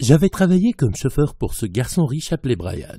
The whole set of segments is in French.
J'avais travaillé comme chauffeur pour ce garçon riche appelé Brian.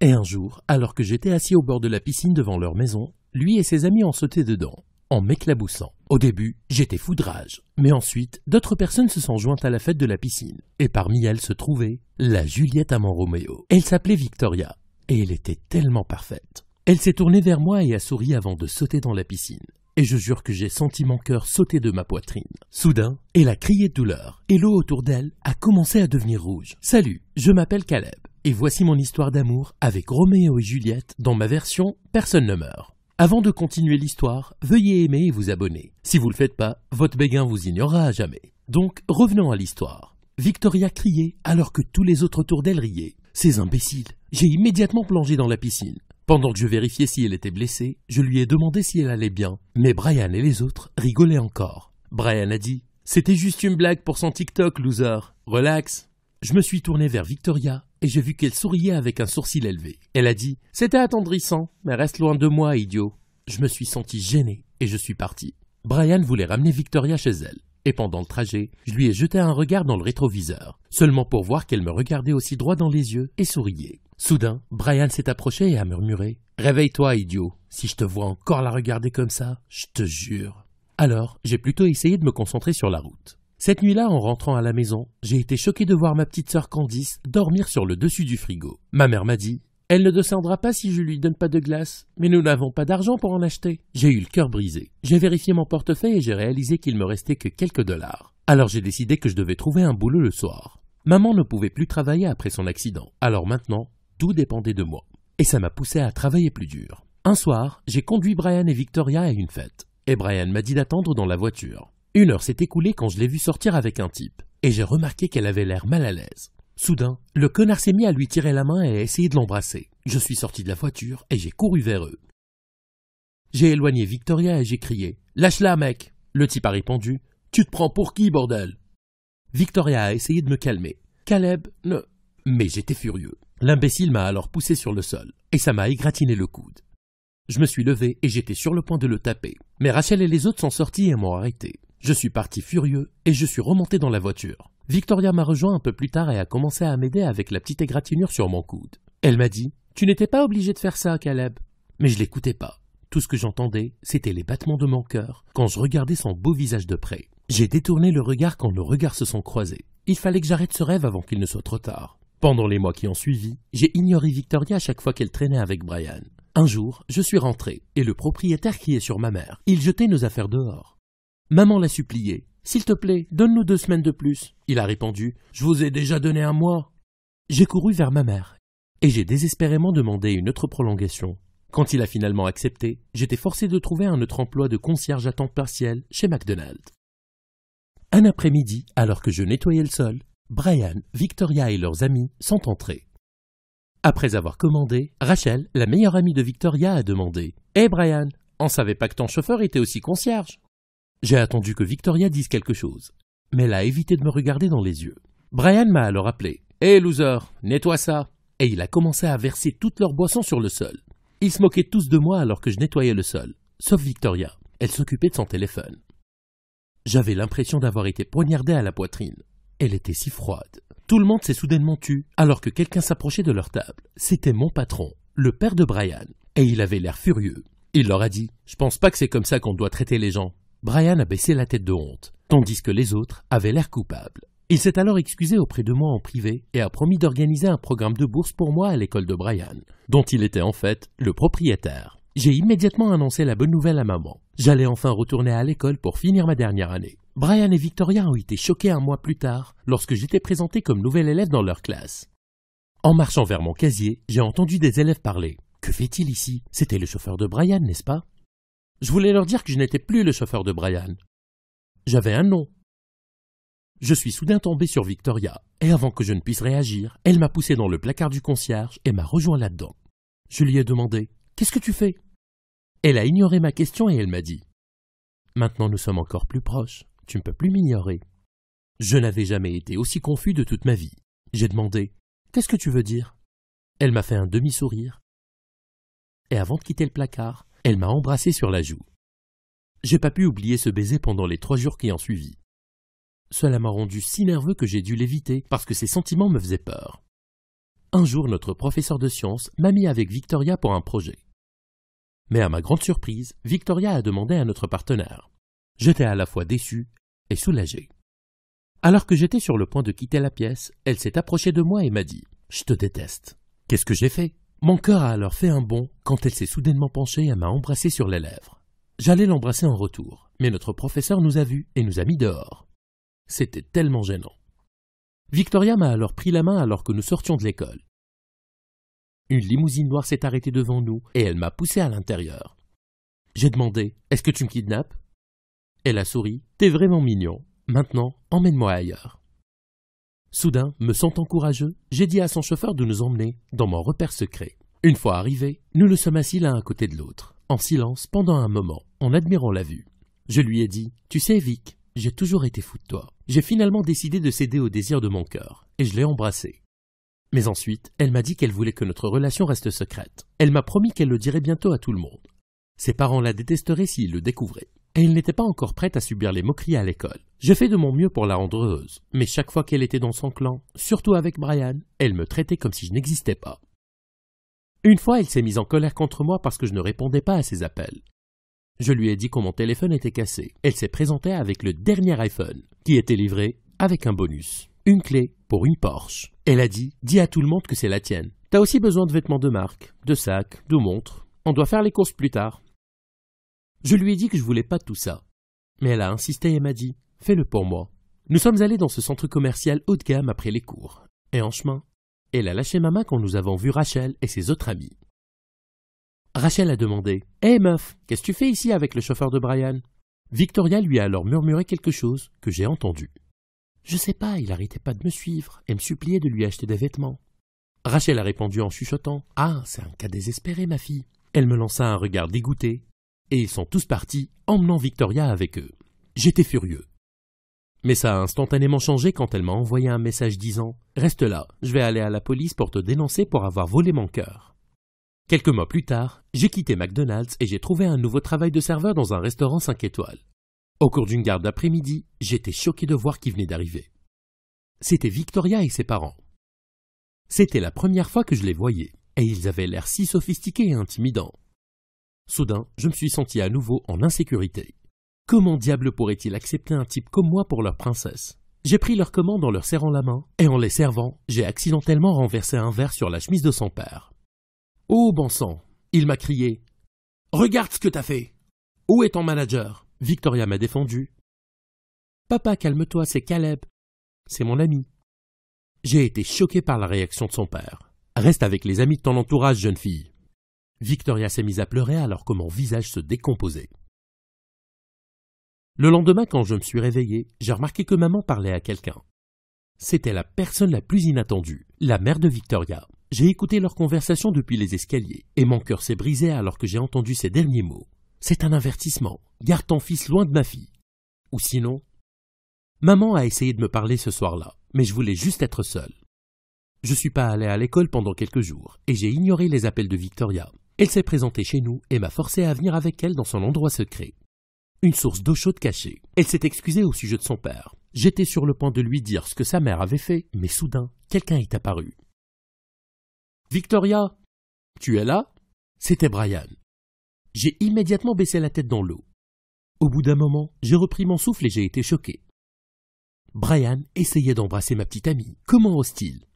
Et un jour, alors que j'étais assis au bord de la piscine devant leur maison, lui et ses amis ont sauté dedans, en m'éclaboussant. Au début, j'étais fou de rage, mais ensuite, d'autres personnes se sont jointes à la fête de la piscine, et parmi elles se trouvait la Juliette amant Roméo. Elle s'appelait Victoria, et elle était tellement parfaite. Elle s'est tournée vers moi et a souri avant de sauter dans la piscine et je jure que j'ai senti mon cœur sauter de ma poitrine. Soudain, elle a crié de douleur, et l'eau autour d'elle a commencé à devenir rouge. Salut, je m'appelle Caleb, et voici mon histoire d'amour avec Roméo et Juliette dans ma version Personne ne meurt. Avant de continuer l'histoire, veuillez aimer et vous abonner. Si vous le faites pas, votre béguin vous ignorera à jamais. Donc, revenons à l'histoire. Victoria criait alors que tous les autres autour d'elle riaient. Ces imbéciles. J'ai immédiatement plongé dans la piscine. Pendant que je vérifiais si elle était blessée, je lui ai demandé si elle allait bien, mais Brian et les autres rigolaient encore. Brian a dit C'était juste une blague pour son TikTok, loser. Relax. Je me suis tourné vers Victoria et j'ai vu qu'elle souriait avec un sourcil élevé. Elle a dit C'était attendrissant, mais reste loin de moi, idiot. Je me suis senti gêné et je suis parti. Brian voulait ramener Victoria chez elle. Et pendant le trajet, je lui ai jeté un regard dans le rétroviseur, seulement pour voir qu'elle me regardait aussi droit dans les yeux et souriait. Soudain, Brian s'est approché et a murmuré Réveille-toi, idiot. Si je te vois encore la regarder comme ça, je te jure. Alors, j'ai plutôt essayé de me concentrer sur la route. Cette nuit-là, en rentrant à la maison, j'ai été choqué de voir ma petite sœur Candice dormir sur le dessus du frigo. Ma mère m'a dit Elle ne descendra pas si je lui donne pas de glace, mais nous n'avons pas d'argent pour en acheter. J'ai eu le cœur brisé. J'ai vérifié mon portefeuille et j'ai réalisé qu'il me restait que quelques dollars. Alors j'ai décidé que je devais trouver un boulot le soir. Maman ne pouvait plus travailler après son accident. Alors maintenant, tout dépendait de moi. Et ça m'a poussé à travailler plus dur. Un soir, j'ai conduit Brian et Victoria à une fête. Et Brian m'a dit d'attendre dans la voiture. Une heure s'est écoulée quand je l'ai vu sortir avec un type. Et j'ai remarqué qu'elle avait l'air mal à l'aise. Soudain, le connard s'est mis à lui tirer la main et à essayé de l'embrasser. Je suis sorti de la voiture et j'ai couru vers eux. J'ai éloigné Victoria et j'ai crié Lâche-la, mec Le type a répondu Tu te prends pour qui, bordel Victoria a essayé de me calmer. Caleb ne mais j'étais furieux. L'imbécile m'a alors poussé sur le sol, et ça m'a égratigné le coude. Je me suis levé et j'étais sur le point de le taper. Mais Rachel et les autres sont sortis et m'ont arrêté. Je suis parti furieux et je suis remonté dans la voiture. Victoria m'a rejoint un peu plus tard et a commencé à m'aider avec la petite égratignure sur mon coude. Elle m'a dit Tu n'étais pas obligé de faire ça, Caleb. Mais je l'écoutais pas. Tout ce que j'entendais, c'était les battements de mon cœur quand je regardais son beau visage de près. J'ai détourné le regard quand nos regards se sont croisés. Il fallait que j'arrête ce rêve avant qu'il ne soit trop tard. Pendant les mois qui ont suivi, j'ai ignoré Victoria à chaque fois qu'elle traînait avec Brian. Un jour, je suis rentré, et le propriétaire qui est sur ma mère, il jetait nos affaires dehors. Maman l'a supplié. S'il te plaît, donne-nous deux semaines de plus. Il a répondu. Je vous ai déjà donné un mois. J'ai couru vers ma mère, et j'ai désespérément demandé une autre prolongation. Quand il a finalement accepté, j'étais forcé de trouver un autre emploi de concierge à temps partiel chez McDonald's. Un après-midi, alors que je nettoyais le sol, Brian, Victoria et leurs amis sont entrés. Après avoir commandé, Rachel, la meilleure amie de Victoria, a demandé Hé eh, Brian, on savait pas que ton chauffeur était aussi concierge. J'ai attendu que Victoria dise quelque chose, mais elle a évité de me regarder dans les yeux. Brian m'a alors appelé Hé eh, loser, nettoie ça Et il a commencé à verser toutes leurs boissons sur le sol. Ils se moquaient tous de moi alors que je nettoyais le sol, sauf Victoria. Elle s'occupait de son téléphone. J'avais l'impression d'avoir été poignardé à la poitrine. Elle était si froide. Tout le monde s'est soudainement tu, alors que quelqu'un s'approchait de leur table. C'était mon patron, le père de Brian, et il avait l'air furieux. Il leur a dit Je pense pas que c'est comme ça qu'on doit traiter les gens. Brian a baissé la tête de honte, tandis que les autres avaient l'air coupables. Il s'est alors excusé auprès de moi en privé et a promis d'organiser un programme de bourse pour moi à l'école de Brian, dont il était en fait le propriétaire. J'ai immédiatement annoncé la bonne nouvelle à maman. J'allais enfin retourner à l'école pour finir ma dernière année. Brian et Victoria ont été choqués un mois plus tard lorsque j'étais présenté comme nouvel élève dans leur classe. En marchant vers mon casier, j'ai entendu des élèves parler. Que fait-il ici C'était le chauffeur de Brian, n'est-ce pas Je voulais leur dire que je n'étais plus le chauffeur de Brian. J'avais un nom. Je suis soudain tombé sur Victoria, et avant que je ne puisse réagir, elle m'a poussé dans le placard du concierge et m'a rejoint là-dedans. Je lui ai demandé Qu'est-ce que tu fais elle a ignoré ma question et elle m'a dit Maintenant nous sommes encore plus proches, tu ne peux plus m'ignorer. Je n'avais jamais été aussi confus de toute ma vie. J'ai demandé Qu'est-ce que tu veux dire Elle m'a fait un demi-sourire. Et avant de quitter le placard, elle m'a embrassé sur la joue. J'ai pas pu oublier ce baiser pendant les trois jours qui ont suivi. Cela m'a rendu si nerveux que j'ai dû l'éviter parce que ses sentiments me faisaient peur. Un jour, notre professeur de sciences m'a mis avec Victoria pour un projet. Mais à ma grande surprise, Victoria a demandé à notre partenaire. J'étais à la fois déçu et soulagé. Alors que j'étais sur le point de quitter la pièce, elle s'est approchée de moi et m'a dit Je te déteste. Qu'est-ce que j'ai fait Mon cœur a alors fait un bond quand elle s'est soudainement penchée et m'a embrassé sur les lèvres. J'allais l'embrasser en retour, mais notre professeur nous a vus et nous a mis dehors. C'était tellement gênant. Victoria m'a alors pris la main alors que nous sortions de l'école. Une limousine noire s'est arrêtée devant nous et elle m'a poussé à l'intérieur. J'ai demandé Est-ce que tu me kidnappes Elle a souri T'es vraiment mignon. Maintenant, emmène-moi ailleurs. Soudain, me sentant courageux, j'ai dit à son chauffeur de nous emmener dans mon repère secret. Une fois arrivés, nous nous sommes assis l'un à côté de l'autre, en silence pendant un moment, en admirant la vue. Je lui ai dit Tu sais, Vic, j'ai toujours été fou de toi. J'ai finalement décidé de céder au désir de mon cœur, et je l'ai embrassé. Mais ensuite, elle m'a dit qu'elle voulait que notre relation reste secrète. Elle m'a promis qu'elle le dirait bientôt à tout le monde. Ses parents la détesteraient s'ils le découvraient. Et elle n'était pas encore prête à subir les moqueries à l'école. J'ai fait de mon mieux pour la rendre heureuse, mais chaque fois qu'elle était dans son clan, surtout avec Brian, elle me traitait comme si je n'existais pas. Une fois, elle s'est mise en colère contre moi parce que je ne répondais pas à ses appels. Je lui ai dit que mon téléphone était cassé. Elle s'est présentée avec le dernier iPhone, qui était livré avec un bonus une clé pour une Porsche. Elle a dit, dis à tout le monde que c'est la tienne. T'as aussi besoin de vêtements de marque, de sacs, de montres. On doit faire les courses plus tard. Je lui ai dit que je voulais pas tout ça. Mais elle a insisté et m'a dit, fais-le pour moi. Nous sommes allés dans ce centre commercial haut de gamme après les cours. Et en chemin, elle a lâché ma main quand nous avons vu Rachel et ses autres amis. Rachel a demandé Hé meuf, qu'est-ce que tu fais ici avec le chauffeur de Brian Victoria lui a alors murmuré quelque chose que j'ai entendu. Je sais pas, il n'arrêtait pas de me suivre et me suppliait de lui acheter des vêtements. Rachel a répondu en chuchotant Ah, c'est un cas désespéré, ma fille. Elle me lança un regard dégoûté, et ils sont tous partis, emmenant Victoria avec eux. J'étais furieux. Mais ça a instantanément changé quand elle m'a envoyé un message disant Reste là, je vais aller à la police pour te dénoncer pour avoir volé mon cœur. Quelques mois plus tard, j'ai quitté McDonald's et j'ai trouvé un nouveau travail de serveur dans un restaurant 5 étoiles. Au cours d'une garde d'après-midi, j'étais choqué de voir qui venait d'arriver. C'était Victoria et ses parents. C'était la première fois que je les voyais, et ils avaient l'air si sophistiqués et intimidants. Soudain, je me suis senti à nouveau en insécurité. Comment diable pourrait-il accepter un type comme moi pour leur princesse J'ai pris leur commande en leur serrant la main, et en les servant, j'ai accidentellement renversé un verre sur la chemise de son père. Oh bon sang Il m'a crié Regarde ce que t'as fait Où est ton manager Victoria m'a défendu. Papa, calme-toi, c'est Caleb. C'est mon ami. J'ai été choqué par la réaction de son père. Reste avec les amis de ton entourage, jeune fille. Victoria s'est mise à pleurer alors que mon visage se décomposait. Le lendemain, quand je me suis réveillé, j'ai remarqué que maman parlait à quelqu'un. C'était la personne la plus inattendue, la mère de Victoria. J'ai écouté leur conversation depuis les escaliers, et mon cœur s'est brisé alors que j'ai entendu ces derniers mots. C'est un avertissement. Garde ton fils loin de ma fille. Ou sinon, maman a essayé de me parler ce soir-là, mais je voulais juste être seule. Je ne suis pas allée à l'école pendant quelques jours et j'ai ignoré les appels de Victoria. Elle s'est présentée chez nous et m'a forcée à venir avec elle dans son endroit secret. Une source d'eau chaude cachée. Elle s'est excusée au sujet de son père. J'étais sur le point de lui dire ce que sa mère avait fait, mais soudain, quelqu'un est apparu. Victoria Tu es là C'était Brian. J'ai immédiatement baissé la tête dans l'eau. Au bout d'un moment, j'ai repris mon souffle et j'ai été choqué. Brian essayait d'embrasser ma petite amie. Comment ose-t-il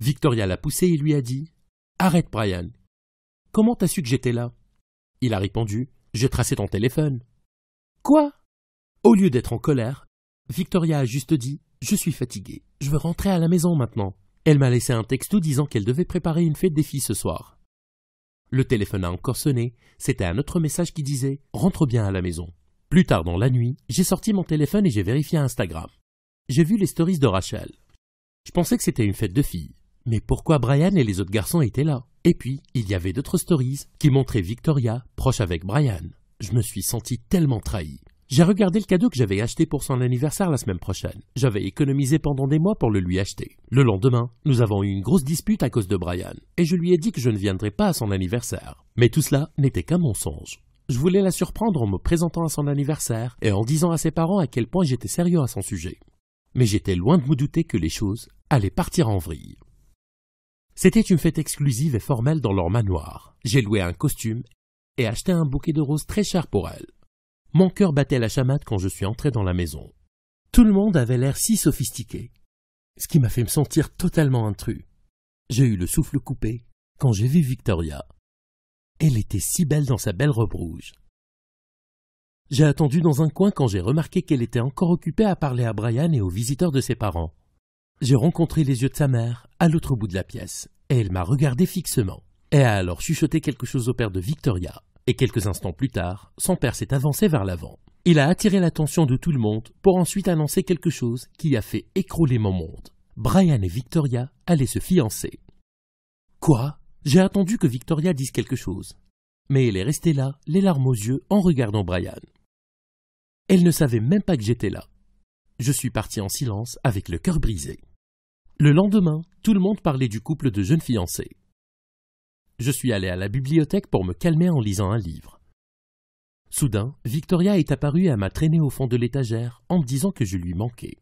Victoria l'a poussé et lui a dit Arrête, Brian. Comment t'as su que j'étais là Il a répondu J'ai tracé ton téléphone. Quoi Au lieu d'être en colère, Victoria a juste dit Je suis fatiguée, je veux rentrer à la maison maintenant. Elle m'a laissé un texto disant qu'elle devait préparer une fête des filles ce soir. Le téléphone a encore sonné, c'était un autre message qui disait Rentre bien à la maison. Plus tard dans la nuit, j'ai sorti mon téléphone et j'ai vérifié Instagram. J'ai vu les stories de Rachel. Je pensais que c'était une fête de filles. Mais pourquoi Brian et les autres garçons étaient là Et puis, il y avait d'autres stories qui montraient Victoria proche avec Brian. Je me suis senti tellement trahi. J'ai regardé le cadeau que j'avais acheté pour son anniversaire la semaine prochaine. J'avais économisé pendant des mois pour le lui acheter. Le lendemain, nous avons eu une grosse dispute à cause de Brian, et je lui ai dit que je ne viendrais pas à son anniversaire. Mais tout cela n'était qu'un mensonge. Je voulais la surprendre en me présentant à son anniversaire et en disant à ses parents à quel point j'étais sérieux à son sujet. Mais j'étais loin de me douter que les choses allaient partir en vrille. C'était une fête exclusive et formelle dans leur manoir. J'ai loué un costume et acheté un bouquet de roses très cher pour elle. Mon cœur battait la chamade quand je suis entré dans la maison. Tout le monde avait l'air si sophistiqué, ce qui m'a fait me sentir totalement intrus. J'ai eu le souffle coupé quand j'ai vu Victoria. Elle était si belle dans sa belle robe rouge. J'ai attendu dans un coin quand j'ai remarqué qu'elle était encore occupée à parler à Brian et aux visiteurs de ses parents. J'ai rencontré les yeux de sa mère à l'autre bout de la pièce, et elle m'a regardé fixement, et a alors chuchoté quelque chose au père de Victoria. Et quelques instants plus tard, son père s'est avancé vers l'avant. Il a attiré l'attention de tout le monde pour ensuite annoncer quelque chose qui a fait écrouler mon monde. Brian et Victoria allaient se fiancer. Quoi J'ai attendu que Victoria dise quelque chose. Mais elle est restée là, les larmes aux yeux, en regardant Brian. Elle ne savait même pas que j'étais là. Je suis parti en silence, avec le cœur brisé. Le lendemain, tout le monde parlait du couple de jeunes fiancés je suis allé à la bibliothèque pour me calmer en lisant un livre. Soudain, Victoria est apparue et ma traînée au fond de l'étagère en me disant que je lui manquais.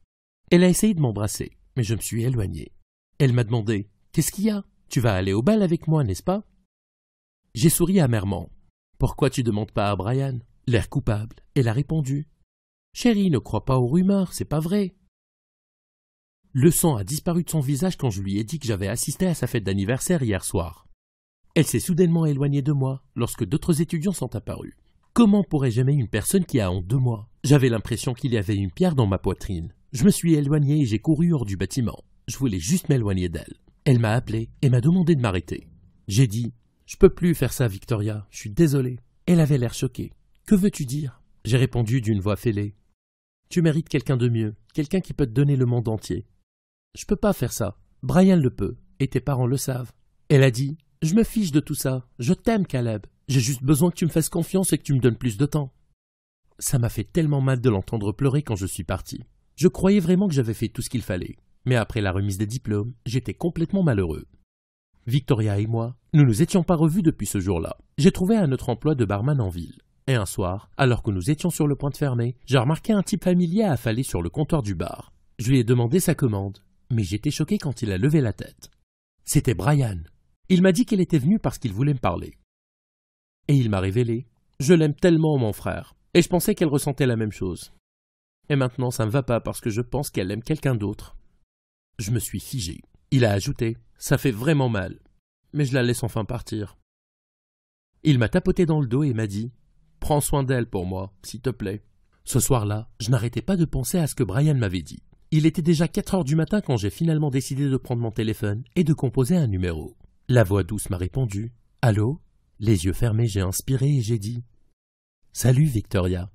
Elle a essayé de m'embrasser, mais je me suis éloigné. Elle m'a demandé Qu'est-ce qu'il y a Tu vas aller au bal avec moi, n'est-ce pas J'ai souri amèrement. Pourquoi tu ne demandes pas à Brian L'air coupable, elle a répondu Chérie, ne crois pas aux rumeurs, c'est pas vrai. Le sang a disparu de son visage quand je lui ai dit que j'avais assisté à sa fête d'anniversaire hier soir. Elle s'est soudainement éloignée de moi lorsque d'autres étudiants sont apparus. Comment pourrais-je aimer une personne qui a honte de moi J'avais l'impression qu'il y avait une pierre dans ma poitrine. Je me suis éloigné et j'ai couru hors du bâtiment. Je voulais juste m'éloigner d'elle. Elle m'a appelé et m'a demandé de m'arrêter. J'ai dit Je peux plus faire ça, Victoria, je suis désolé. Elle avait l'air choquée. Que veux-tu dire J'ai répondu d'une voix fêlée. Tu mérites quelqu'un de mieux, quelqu'un qui peut te donner le monde entier. Je peux pas faire ça. Brian le peut, et tes parents le savent. Elle a dit je me fiche de tout ça. Je t'aime, Caleb. J'ai juste besoin que tu me fasses confiance et que tu me donnes plus de temps. Ça m'a fait tellement mal de l'entendre pleurer quand je suis parti. Je croyais vraiment que j'avais fait tout ce qu'il fallait. Mais après la remise des diplômes, j'étais complètement malheureux. Victoria et moi, nous ne nous étions pas revus depuis ce jour-là. J'ai trouvé un autre emploi de barman en ville. Et un soir, alors que nous étions sur le point de fermer, j'ai remarqué un type familier affalé sur le comptoir du bar. Je lui ai demandé sa commande, mais j'étais choqué quand il a levé la tête. C'était Brian, il m'a dit qu'elle était venue parce qu'il voulait me parler. Et il m'a révélé Je l'aime tellement, mon frère. Et je pensais qu'elle ressentait la même chose. Et maintenant, ça ne va pas parce que je pense qu'elle aime quelqu'un d'autre. Je me suis figé. Il a ajouté Ça fait vraiment mal. Mais je la laisse enfin partir. Il m'a tapoté dans le dos et m'a dit Prends soin d'elle pour moi, s'il te plaît. Ce soir-là, je n'arrêtais pas de penser à ce que Brian m'avait dit. Il était déjà 4 heures du matin quand j'ai finalement décidé de prendre mon téléphone et de composer un numéro. La voix douce m'a répondu Allô Les yeux fermés, j'ai inspiré et j'ai dit Salut Victoria.